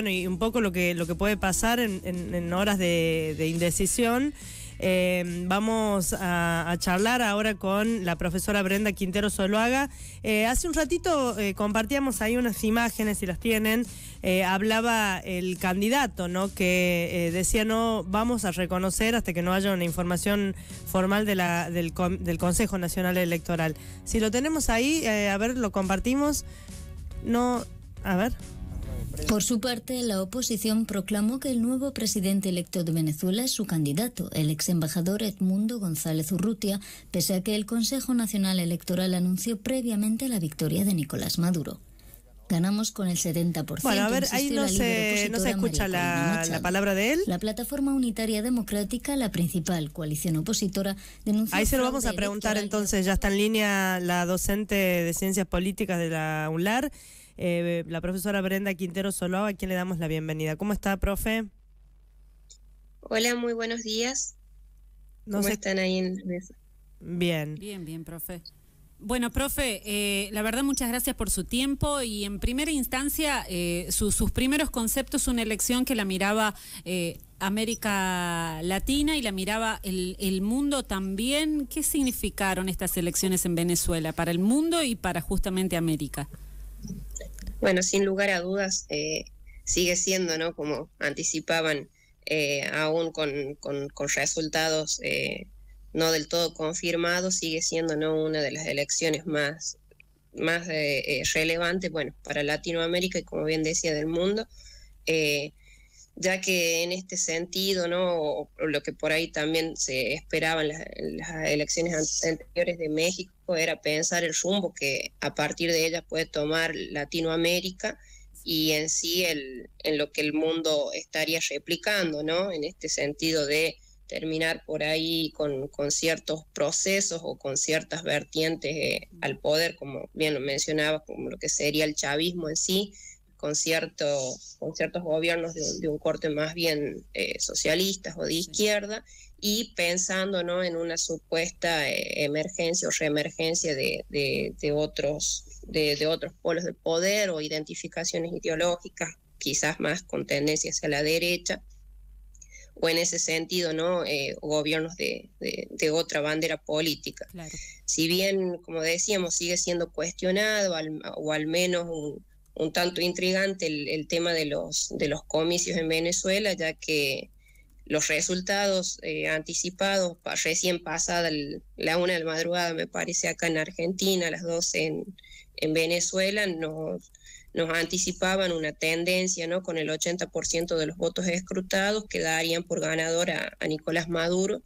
Bueno, y un poco lo que, lo que puede pasar en, horas de, indecisión. Eh, vamos a, charlar ahora con la profesora Brenda Quintero Soloaga. Eh, hace un ratito eh, compartíamos ahí unas imágenes, si las tienen. hablaba el candidato, ¿no? Que decía no vamos a reconocer hasta que no haya una información formal del, del Consejo Nacional Electoral. Si lo tenemos ahí, a ver, lo compartimos. No, a ver. Por su parte, la oposición proclamó que el nuevo presidente electo de Venezuela es su candidato, el ex embajador Edmundo González Urrutia, pese a que el Consejo Nacional Electoral anunció previamente la victoria de Nicolás Maduro. Ganamos con el 70%. Bueno, a ver, ahí no se, escucha la, la, palabra de él. La Plataforma Unitaria Democrática, la principal coalición opositora, denunció. Ahí se lo vamos a preguntar entonces. Ya está en línea la docente de Ciencias Políticas de la UNLAR. Eh, la profesora Brenda Quintero Soló, a quien le damos la bienvenida. ¿Cómo está, profe? Hola, muy buenos días. ¿Cómo están ahí en mesa? Bien. Bien, bien, profe. Bueno, profe, eh, la verdad muchas gracias por su tiempo y en primera instancia eh, sus primeros conceptos, una elección que la miraba América Latina y la miraba el, mundo también. ¿Qué significaron estas elecciones en Venezuela para el mundo y para justamente América? Bueno, sin lugar a dudas, eh, sigue siendo, ¿no? Como anticipaban, eh, aún con, con, resultados eh, no del todo confirmados, sigue siendo, ¿no? Una de las elecciones más, más relevantes, bueno, para Latinoamérica y como bien decía, del mundo ya que en este sentido, ¿no? lo que por ahí también se esperaba en las, elecciones anteriores de México era pensar el rumbo que a partir de ellas puede tomar Latinoamérica y en sí el, en lo que el mundo estaría replicando, ¿no? En este sentido de terminar por ahí con, ciertos procesos o con ciertas vertientes eh, al poder, como bien lo mencionaba, como lo que sería el chavismo en sí, con, ciertos gobiernos de, un corte más bien eh, socialistas o de izquierda y pensando ¿no? en una supuesta eh, emergencia o reemergencia de, otros, de, otros polos de poder o identificaciones ideológicas, quizás más con tendencia hacia la derecha, o en ese sentido, ¿no? Eh, gobiernos de, otra bandera política. Si bien, como decíamos, sigue siendo cuestionado o al menos un, un tanto intrigante el, tema de los, de los comicios en Venezuela, ya que los resultados eh, anticipados recién pasada la una de la madrugada, me parece, acá en Argentina, las dos en, Venezuela, nos, anticipaban una tendencia ¿no? con el 80% de los votos escrutados que darían por ganador a Nicolás Maduro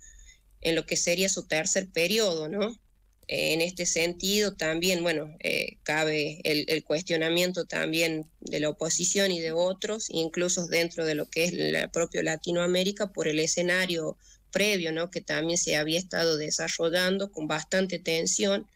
en lo que sería su tercer periodo, ¿no? en este sentido también, bueno, eh, cabe el, cuestionamiento también de la oposición y de otros, incluso dentro de lo que es la propia Latinoamérica, por el escenario previo, ¿no? Que también se había estado desarrollando con bastante tensión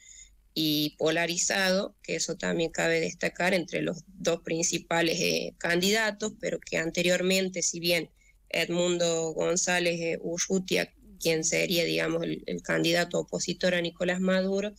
y polarizado, que eso también cabe destacar entre los dos principales eh, candidatos, pero que anteriormente, si bien Edmundo González eh, Urrutia quien sería, digamos, el, candidato opositor a Nicolás Maduro,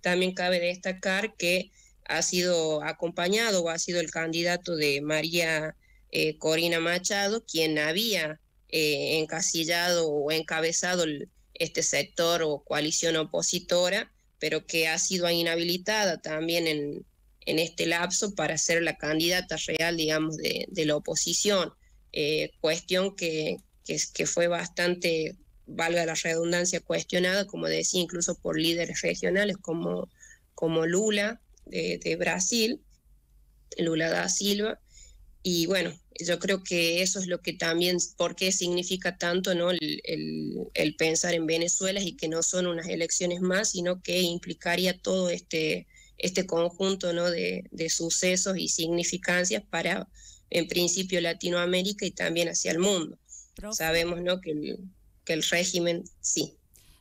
también cabe destacar que ha sido acompañado o ha sido el candidato de María eh, Corina Machado, quien había eh, encasillado o encabezado el, este sector o coalición opositora, pero que ha sido inhabilitada también en, en este lapso para ser la candidata real, digamos, de, la oposición. Eh, cuestión que, que, que, fue bastante valga la redundancia, cuestionada, como decía, incluso por líderes regionales como, como Lula de, Brasil, Lula da Silva. Y bueno, yo creo que eso es lo que también, porque significa tanto ¿no? El, pensar en Venezuela y que no son unas elecciones más, sino que implicaría todo este, este conjunto ¿no? de, sucesos y significancias para, en principio, Latinoamérica y también hacia el mundo. Sabemos ¿no? que el, que el régimen sí.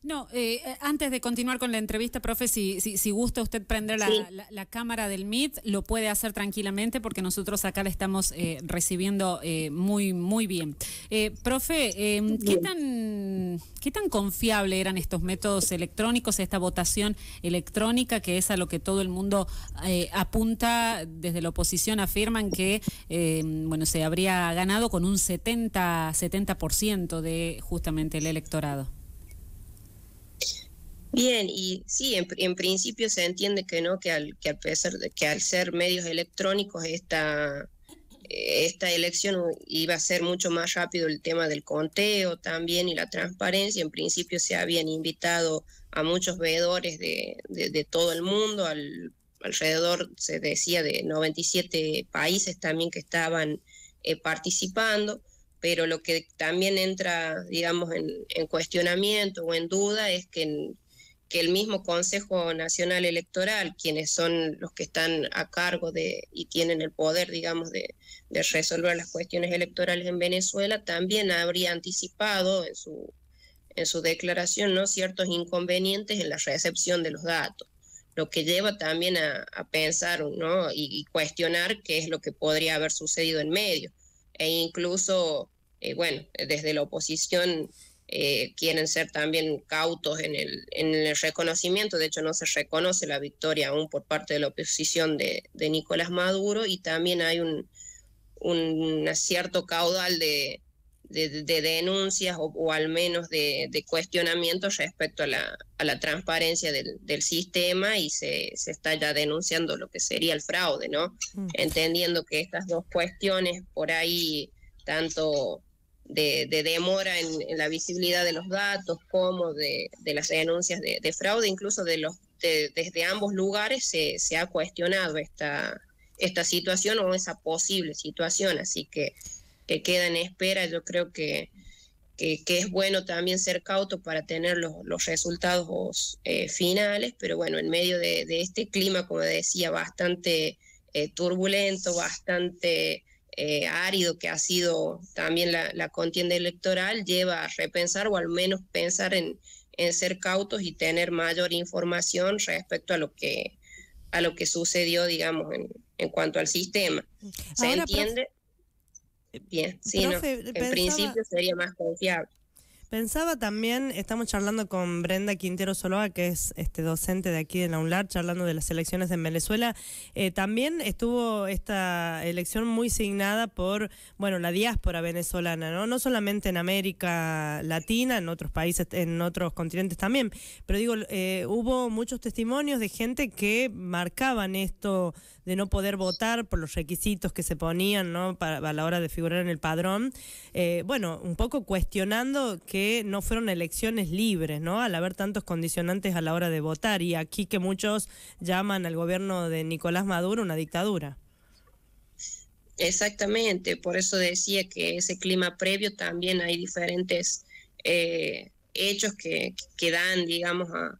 No, eh, eh, antes de continuar con la entrevista, profe, si, si, gusta usted prender la, cámara del MIT, lo puede hacer tranquilamente porque nosotros acá le estamos eh, recibiendo muy, muy bien. profe, ¿qué, tan, ¿qué tan confiable eran estos métodos electrónicos, esta votación electrónica, que es a lo que todo el mundo apunta desde la oposición? Afirman que bueno, se habría ganado con un 70, 70% de justamente el electorado. Bien, y sí, en, principio se entiende que no, que al, que al pesar de, que al ser medios electrónicos esta, esta elección iba a ser mucho más rápido el tema del conteo también y la transparencia. En principio se habían invitado a muchos veedores de, todo el mundo, alrededor se decía de 97 países también que estaban eh, participando pero lo que también entra, digamos, en, en, cuestionamiento o en duda es que, que el mismo Consejo Nacional Electoral, quienes son los que están a cargo de y tienen el poder, digamos, de, resolver las cuestiones electorales en Venezuela, también habría anticipado en su, en su declaración ¿no? ciertos inconvenientes en la recepción de los datos lo que lleva también a, pensar ¿no? y, cuestionar qué es lo que podría haber sucedido en medio. E incluso, eh, bueno, desde la oposición eh, quieren ser también cautos en el, en el, reconocimiento, de hecho no se reconoce la victoria aún por parte de la oposición de, de Nicolás Maduro y también hay un, un cierto caudal de, de, denuncias o, al menos de, cuestionamientos respecto a la, a la transparencia del, del sistema y se, se, está ya denunciando lo que sería el fraude, ¿no? Mm. Entendiendo que estas dos cuestiones por ahí, tanto de, demora en, la visibilidad de los datos como de, las denuncias de, fraude, incluso de los desde ambos lugares se, ha cuestionado esta, esta situación o esa posible situación, así que, queda en espera, yo creo que, que, es bueno también ser cauto para tener los, resultados eh, finales, pero bueno, en medio de, este clima, como decía, bastante eh, turbulento, bastante eh, árido que ha sido también la, contienda electoral lleva a repensar o al menos pensar en, en, ser cautos y tener mayor información respecto a lo que a lo que sucedió, digamos, en, en cuanto al sistema. ¿Se entiende? Bien, sí, no, en principio sería más confiable. Pensaba también, estamos charlando con Brenda Quintero Soloa, que es este docente de aquí de la UNLAR, charlando de las elecciones en Venezuela. Eh, también estuvo esta elección muy signada por, bueno, la diáspora venezolana, ¿no? No solamente en América Latina, en otros países, en otros continentes también, pero digo, eh, hubo muchos testimonios de gente que marcaban esto de no poder votar por los requisitos que se ponían, ¿no? Para, a la hora de figurar en el padrón. Eh, bueno, un poco cuestionando que no fueron elecciones libres, ¿no? Al haber tantos condicionantes a la hora de votar y aquí que muchos llaman al gobierno de Nicolás Maduro una dictadura. Exactamente, por eso decía que ese clima previo también hay diferentes eh, hechos que, dan, digamos, a,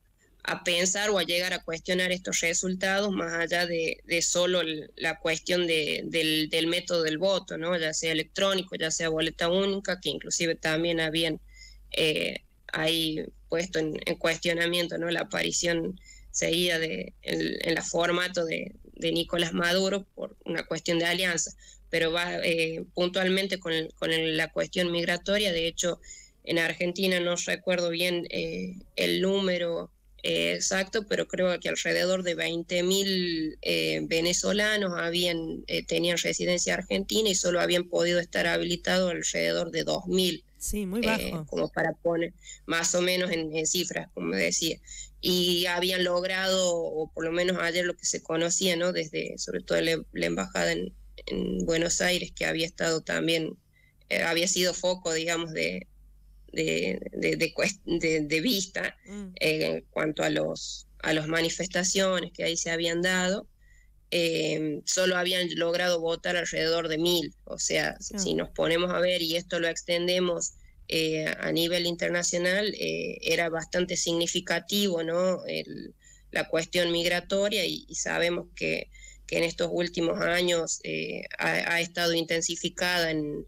pensar o a llegar a cuestionar estos resultados más allá de, solo la cuestión del, del, método del voto, ¿no? ya sea electrónico, ya sea boleta única, que inclusive también habían ahí eh, hay puesto en, cuestionamiento ¿no? la aparición seguida de, en, el formato de, Nicolás Maduro por una cuestión de alianza, pero va eh, puntualmente con, la cuestión migratoria. De hecho, en Argentina no recuerdo bien eh, el número exacto, pero creo que alrededor de 20.000 venezolanos habían, tenían residencia argentina y solo habían podido estar habilitados alrededor de 2.000. Sí, muy eh, bajo. como para poner más o menos en, cifras, como decía. Y habían logrado, o por lo menos ayer lo que se conocía, ¿no? Desde, sobre todo la, embajada en, Buenos Aires, que había estado también, eh, había sido foco, digamos, de, de, de, vista mm. eh, en cuanto a los a las manifestaciones que ahí se habían dado Em, solo habían logrado votar alrededor de mil. O sea, si ah. nos ponemos a ver y esto lo extendemos eh, a nivel internacional, eh, era bastante significativo ¿no? la cuestión migratoria y, sabemos que, que, en estos últimos años eh, ha, estado intensificada en...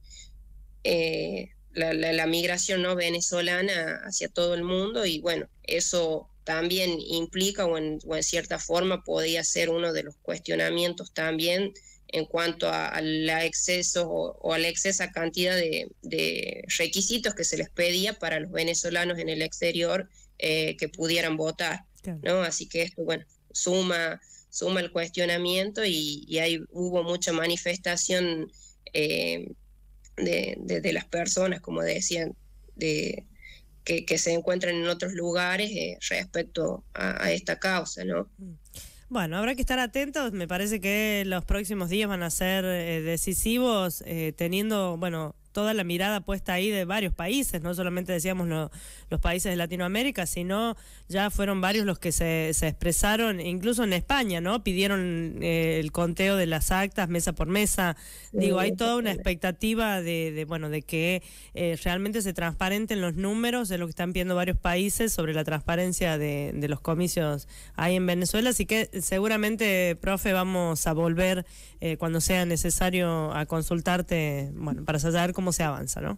La, la, migración no venezolana hacia todo el mundo y bueno, eso también implica o en, cierta forma podría ser uno de los cuestionamientos también en cuanto al exceso o, a la excesa cantidad de, requisitos que se les pedía para los venezolanos en el exterior eh, que pudieran votar. ¿no? Así que esto, bueno, suma, suma el cuestionamiento y, ahí hubo mucha manifestación eh, de, de las personas, como decían, de, que, se encuentran en otros lugares eh, respecto a, esta causa, ¿no? Mm. Bueno, habrá que estar atentos. Me parece que los próximos días van a ser eh, decisivos, eh, teniendo, bueno, toda la mirada puesta ahí de varios países, no solamente decíamos lo, los países de Latinoamérica, sino ya fueron varios los que se, expresaron, incluso en España, ¿no? Pidieron eh, el conteo de las actas mesa por mesa. Digo, hay toda una expectativa de, bueno, de que eh, realmente se transparenten los números de lo que están pidiendo varios países sobre la transparencia de, los comicios ahí en Venezuela. Así que seguramente, profe, vamos a volver eh, cuando sea necesario a consultarte, bueno, para saber cómo se avanza, ¿no?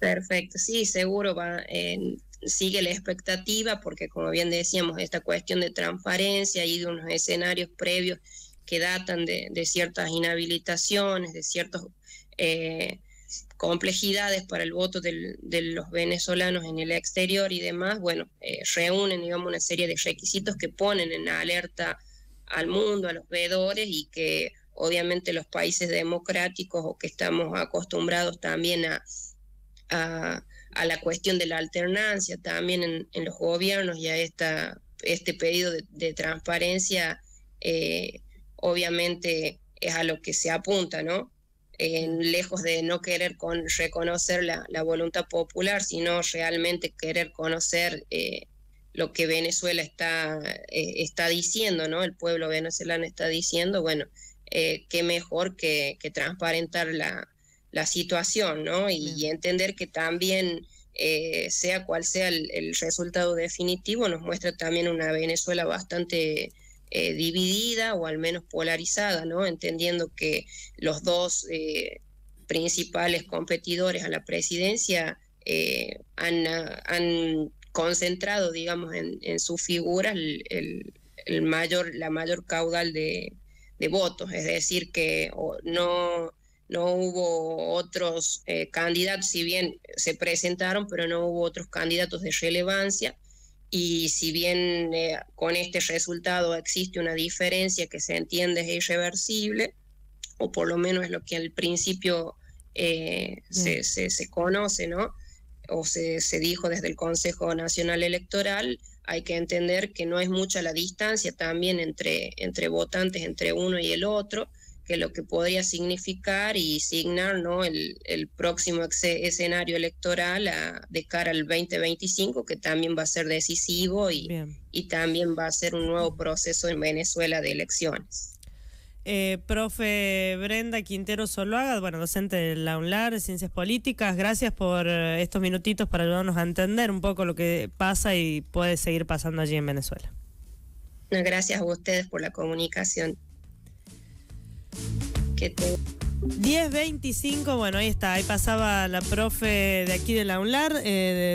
Perfecto, sí, seguro va, eh, sigue la expectativa porque como bien decíamos, esta cuestión de transparencia y de unos escenarios previos que datan de, ciertas inhabilitaciones, de ciertas eh, complejidades para el voto de los venezolanos en el exterior y demás, bueno, eh, reúnen, digamos, una serie de requisitos que ponen en alerta al mundo, a los veedores y que obviamente los países democráticos o que estamos acostumbrados también a a, la cuestión de la alternancia también en, los gobiernos y a este pedido de, transparencia, eh, obviamente es a lo que se apunta, ¿no? lejos de no querer con, reconocer la, voluntad popular, sino realmente querer conocer eh, lo que Venezuela está, eh, está diciendo, ¿no? El pueblo venezolano está diciendo, bueno, qué mejor que transparentar la, la situación, ¿no? Y, entender que también, eh, sea cual sea el, resultado definitivo, nos muestra también una Venezuela bastante eh, dividida o al menos polarizada, ¿no? Entendiendo que los dos eh, principales competidores a la presidencia ah, han, concentrado, digamos, en, sus figuras el, mayor, la mayor caudal de votos, es decir, que no no hubo otros eh, candidatos, si bien se presentaron, pero no hubo otros candidatos de relevancia. Y si bien eh, con este resultado existe una diferencia que se entiende es irreversible, o por lo menos es lo que al principio eh, se, conoce, O se, dijo desde el Consejo Nacional Electoral, hay que entender que no es mucha la distancia también entre votantes, entre uno y el otro, que lo que podría significar y signar ¿no? el, próximo escenario electoral de cara al 2025, que también va a ser decisivo y, y, también va a ser un nuevo proceso en Venezuela de elecciones. Eh, profe Brenda Quintero Soloaga, bueno, docente de la UNLAR, Ciencias Políticas, gracias por eh, estos minutitos para ayudarnos a entender un poco lo que pasa y puede seguir pasando allí en Venezuela. Gracias a ustedes por la comunicación. 10.25, bueno, ahí está, ahí pasaba la profe de aquí de la UNLAR. Eh, de